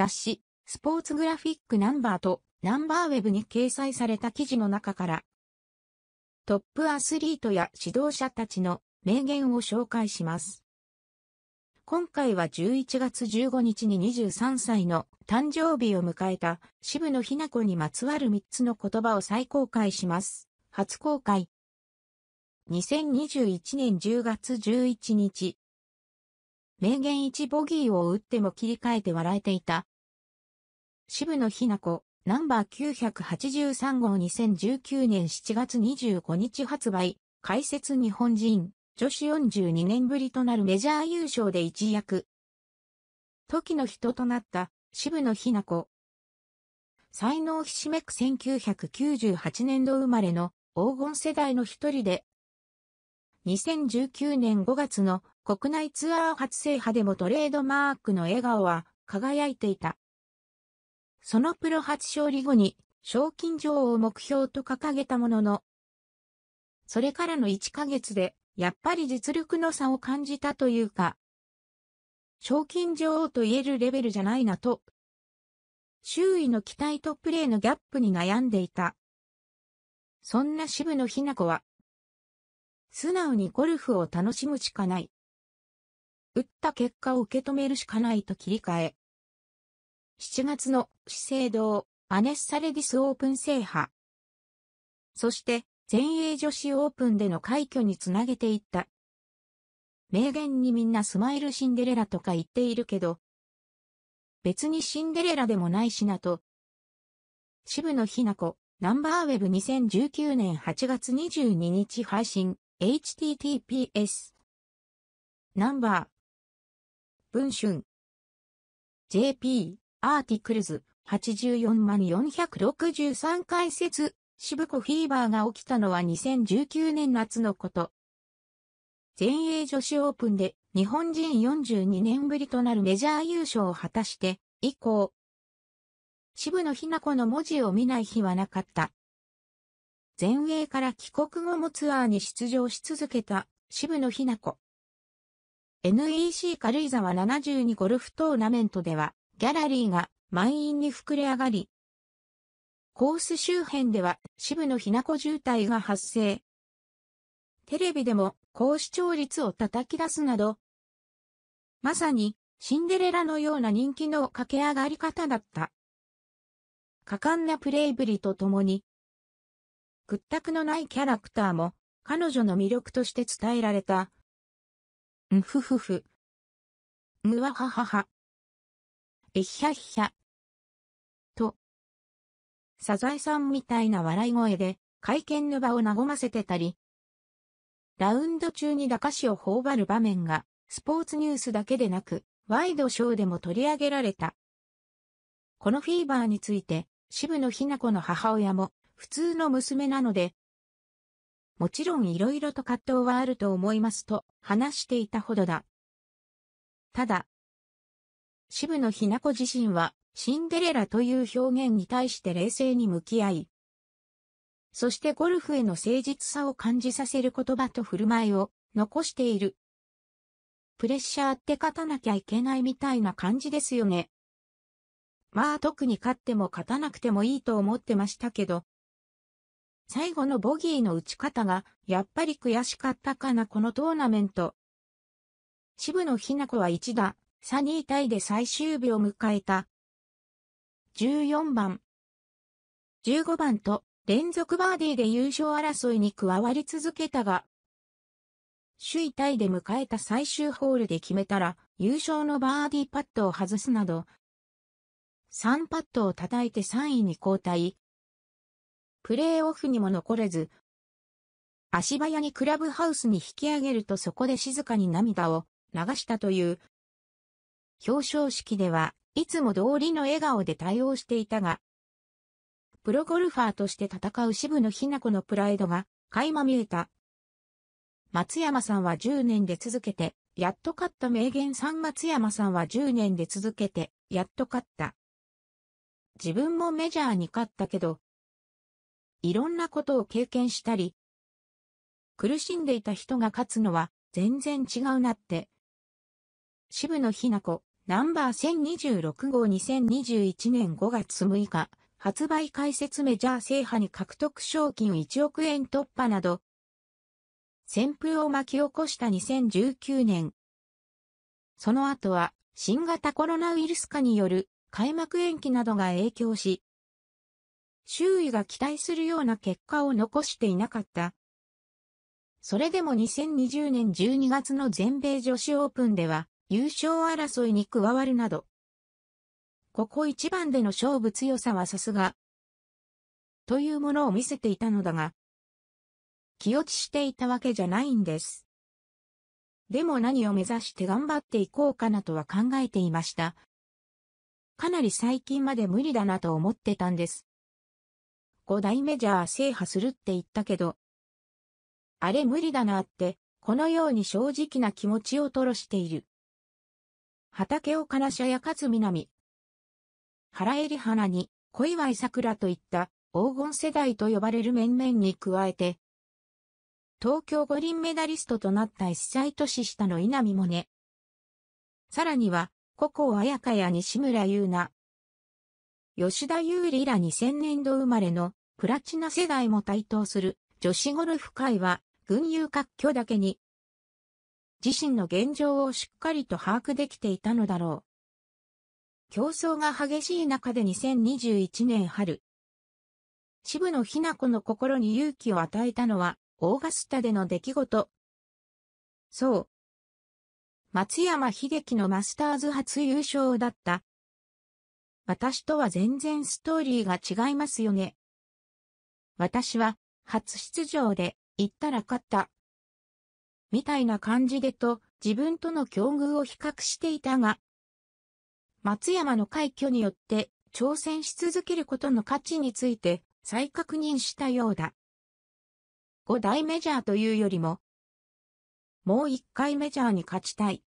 雑誌、スポーツグラフィックナンバーとナンバーウェブに掲載された記事の中から、トップアスリートや指導者たちの名言を紹介します。今回は11月15日に23歳の誕生日を迎えた渋野日向子にまつわる3つの言葉を再公開します。初公開。2021年10月11日。名言1ボギーを打っても切り替えて笑えていた渋野日向子、ナンバー983号2019年7月25日発売、解説日本人、女子42年ぶりとなるメジャー優勝で一躍。時の人となった渋野日向子。才能ひしめく1998年度生まれの黄金世代の一人で、2019年5月の国内ツアー初制覇でもトレードマークの笑顔は輝いていた。そのプロ初勝利後に、賞金女王を目標と掲げたものの、それからの1ヶ月で、やっぱり実力の差を感じたというか、賞金女王と言えるレベルじゃないなと、周囲の期待とプレーのギャップに悩んでいた。そんな渋野日向子は、素直にゴルフを楽しむしかない。打った結果を受け止めるしかないと切り替え、7月の資生堂、アネッサレディスオープン制覇。そして、全英女子オープンでの快挙につなげていった。名言にみんなスマイルシンデレラとか言っているけど、別にシンデレラでもないしなと。渋野日な子、ナンバーウェブ2019年8月22日配信、https。ナンバー。文春。jp。アーティクルズ、84万463解説、渋子フィーバーが起きたのは2019年夏のこと。全英女子オープンで日本人42年ぶりとなるメジャー優勝を果たして、以降。渋野日向子の文字を見ない日はなかった。全英から帰国後もツアーに出場し続けた渋野日向子。NEC 軽井沢72ゴルフトーナメントでは、ギャラリーが満員に膨れ上がり、コース周辺では支部のひなこ渋滞が発生。テレビでも高視聴率を叩き出すなど、まさにシンデレラのような人気の駆け上がり方だった。果敢なプレイぶりとともに、屈託のないキャラクターも彼女の魅力として伝えられた。んふふふ。むわははは。えひゃひゃ。と。サザエさんみたいな笑い声で、会見の場を和ませてたり、ラウンド中に駄菓子を頬張る場面が、スポーツニュースだけでなく、ワイドショーでも取り上げられた。このフィーバーについて、渋野日向子の母親も、普通の娘なので、もちろん色々と葛藤はあると思いますと話していたほどだ。ただ、渋野日向子自身は、シンデレラという表現に対して冷静に向き合い、そしてゴルフへの誠実さを感じさせる言葉と振る舞いを残している。プレッシャーって勝たなきゃいけないみたいな感じですよね。まあ特に勝っても勝たなくてもいいと思ってましたけど、最後のボギーの打ち方がやっぱり悔しかったかなこのトーナメント。渋野日向子は1打サニータイで最終日を迎えた。14番、15番と連続バーディーで優勝争いに加わり続けたが、首位タイで迎えた最終ホールで決めたら、優勝のバーディーパットを外すなど、3パットを叩いて3位に交代。プレーオフにも残れず、足早にクラブハウスに引き上げるとそこで静かに涙を流したという表彰式では、いつも通りの笑顔で対応していたが、プロゴルファーとして戦う渋野日向子のプライドが垣間見えた。松山さんは10年で続けて、やっと勝った名言3松山さんは10年で続けて、やっと勝った。自分もメジャーに勝ったけど、いろんなことを経験したり、苦しんでいた人が勝つのは全然違うなって。渋野日向子、ナンバー1026号2021年5月6日、発売解説メジャー制覇に獲得賞金1億円突破など、旋風を巻き起こした2019年。その後は、新型コロナウイルス化による開幕延期などが影響し、周囲が期待するような結果を残していなかった。それでも2020年12月の全米女子オープンでは、優勝争いに加わるなど、ここ一番での勝負強さはさすが、というものを見せていたのだが、気落ちしていたわけじゃないんです。でも何を目指して頑張っていこうかなとは考えていました。かなり最近まで無理だなと思ってたんです。5大メジャー制覇するって言ったけど、あれ無理だなって、このように正直な気持ちを吐露している。畑岡ら社や勝南。原襟花に、小祝桜といった黄金世代と呼ばれる面々に加えて、東京五輪メダリストとなった1歳年下の稲見萌寧。さらには、古校彩香や西村優奈。吉田優里ら2000年度生まれのプラチナ世代も台頭する女子ゴルフ界は群雄割拠だけに自身の現状をしっかりと把握できていたのだろう。競争が激しい中で2021年春、渋野日向子の心に勇気を与えたのは、オーガスタでの出来事。そう。松山秀樹のマスターズ初優勝だった。私とは全然ストーリーが違いますよね。私は、初出場で、行ったら勝った。みたいな感じでと、自分との境遇を比較していたが、松山の快挙によって挑戦し続けることの価値について再確認したようだ。5大メジャーというよりも、もう1回メジャーに勝ちたい。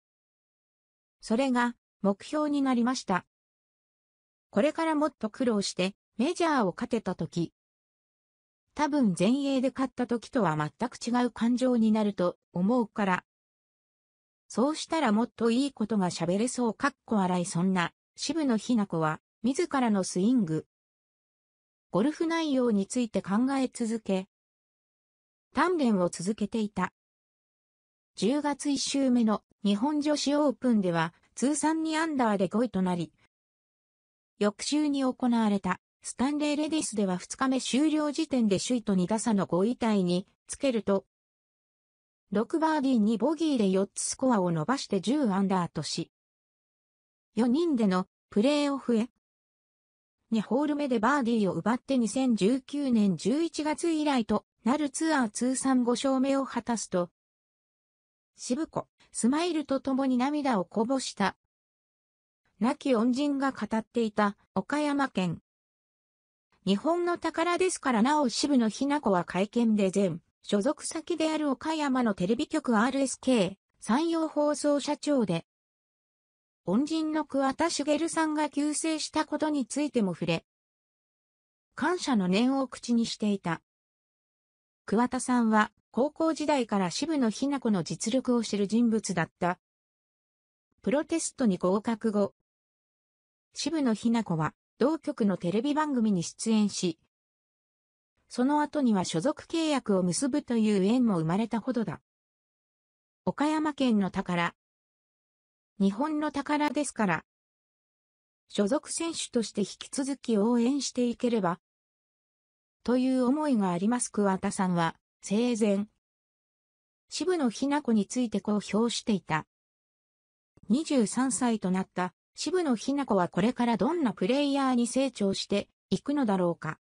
それが目標になりました。これからもっと苦労してメジャーを勝てた時、多分前衛で勝った時とは全く違う感情になると思うから。そうしたらもっといいことが喋れそうかっこ笑いそんな渋野日向子は自らのスイング。ゴルフ内容について考え続け、鍛錬を続けていた。10月1週目の日本女子オープンでは通算2アンダーで5位となり、翌週に行われたスタンレーレディスでは2日目終了時点で首位と2打差の5位タイにつけると、6バーディーにボギーで4つスコアを伸ばして10アンダーとし、4人でのプレーオフへ。2ホール目でバーディーを奪って2019年11月以来となるツアー通算5勝目を果たすと、渋子、スマイルと共に涙をこぼした。亡き恩人が語っていた岡山県日本の宝ですからなお渋野日向子は会見で前、所属先である岡山のテレビ局 RSK、山陽放送社長で、恩人の桑田茂さんが急逝したことについても触れ、感謝の念を口にしていた。桑田さんは高校時代から渋野日向子の実力を知る人物だった。プロテストに合格後、渋野日向子は同局のテレビ番組に出演し、その後には所属契約を結ぶという縁も生まれたほどだ。岡山県の宝。日本の宝ですから。所属選手として引き続き応援していければ、という思いがあります桑田さんは、生前、渋野日向子についてこう評していた。23歳となった渋野日向子はこれからどんなプレイヤーに成長していくのだろうか。